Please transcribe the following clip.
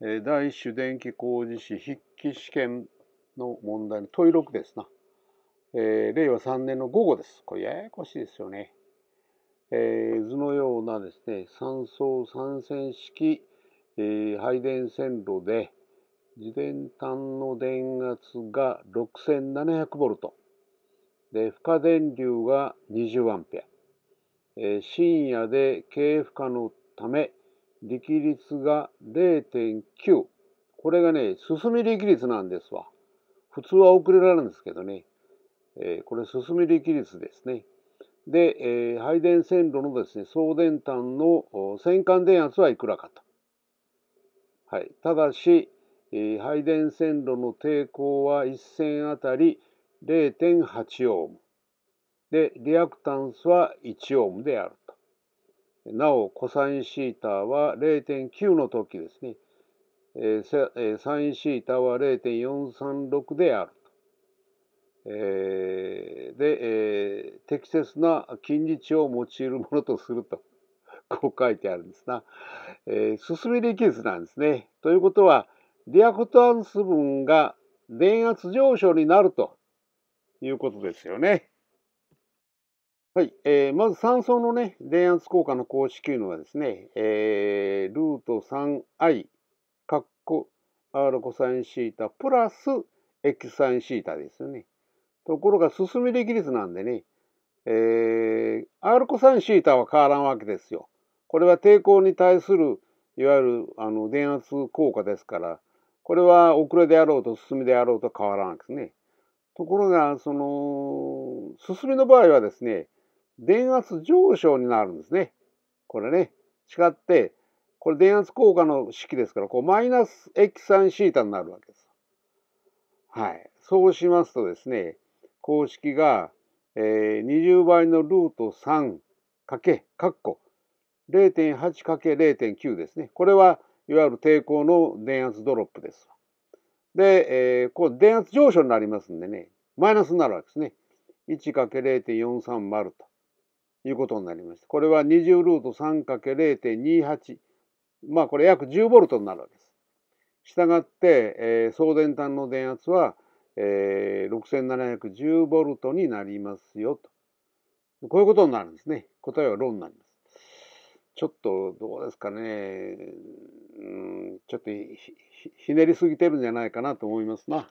第1種電気工事士筆記試験の問題の問い6ですな。えー、令和3年の午後です。これややこしいですよね。えー、図のようなですね、三層三線式、えー、配電線路で、自電端の電圧が6700ボルト。で、負荷電流が20アンペア。えー、深夜で経負荷のため、力率が0.9。これがね、進み力率なんですわ。普通は遅れられるんですけどね。えー、これ進み力率ですね。で、えー、配電線路のですね、送電端の線間電圧はいくらかと。はい。ただし、えー、配電線路の抵抗は1線あたり0.8オーム。で、リアクタンスは1オームであると。なお、コサインシータは0.9の時ですね、えー、サインシータは0.436であると。えー、で、えー、適切な近似値を用いるものとすると、こう書いてあるんですな。えー、進み力図なんですね。ということは、リアクタンス分が電圧上昇になるということですよね。はい、えー、まず3層のね、電圧効果の公式というのはですね、えー、ルート 3i、カッコ r コサインシータプラス x サインシータですよね。ところが進み力率なんでね、えー、r コサインシータは変わらんわけですよ。これは抵抗に対する、いわゆるあの電圧効果ですから、これは遅れであろうと進みであろうと変わらんわけですね。ところが、その、進みの場合はですね、電圧上昇になるんですね。これね。違って、これ電圧効果の式ですから、こう、マイナス x3θ になるわけです。はい。そうしますとですね、公式が、えー、20倍のルート3かけ、かっこ、0.8かけ0.9ですね。これは、いわゆる抵抗の電圧ドロップです。で、えー、こう、電圧上昇になりますんでね、マイナスになるわけですね。1かけ0.430と。いうことになりました。これは20ルート 3×0.28。まあこれ約10ボルトになるわけです。したがって、えー、送電端の電圧は、えー、6710ボルトになりますよと。こういうことになるんですね。答えはロになります。ちょっとどうですかね。うん、ちょっとひねりすぎてるんじゃないかなと思いますな。